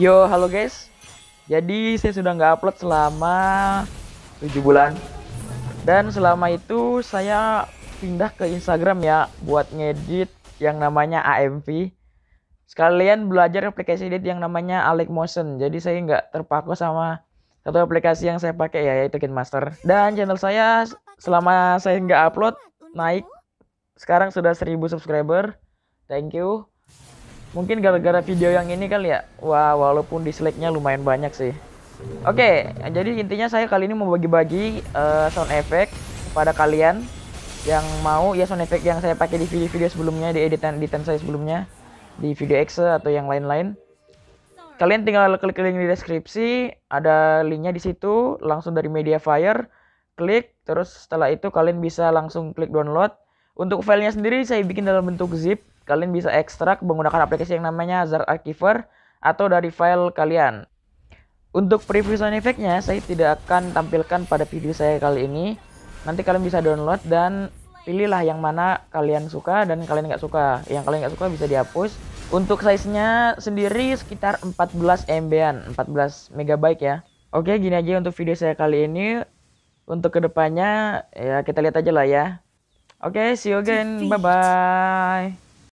Yo, halo guys. Jadi saya sudah nggak upload selama 7 bulan. Dan selama itu saya pindah ke Instagram ya buat ngedit yang namanya AMV. Sekalian belajar aplikasi edit yang namanya Alec Motion. Jadi saya nggak terpaku sama satu aplikasi yang saya pakai ya yaitu Kinemaster. Dan channel saya selama saya nggak upload naik sekarang sudah 1000 subscriber. Thank you. Mungkin gara-gara video yang ini kali ya. Wah, walaupun dislike-nya lumayan banyak sih. Oke, okay, jadi intinya saya kali ini mau bagi-bagi uh, sound effect kepada kalian yang mau ya sound effect yang saya pakai di video-video sebelumnya, di editan-editan saya sebelumnya, di video X atau yang lain-lain. Kalian tinggal klik link di deskripsi, ada linknya di situ, langsung dari MediaFire, klik, terus setelah itu kalian bisa langsung klik download. Untuk filenya sendiri saya bikin dalam bentuk zip, Kalian bisa ekstrak menggunakan aplikasi yang namanya Zart Archiver atau dari file kalian. Untuk preview sound effect-nya, saya tidak akan tampilkan pada video saya kali ini. Nanti kalian bisa download dan pilihlah yang mana kalian suka dan kalian nggak suka. Yang kalian nggak suka bisa dihapus. Untuk size-nya sendiri sekitar 14 MB-an, 14 MB ya. Oke, gini aja untuk video saya kali ini. Untuk kedepannya, ya kita lihat aja lah ya. Oke, see you again. Bye-bye.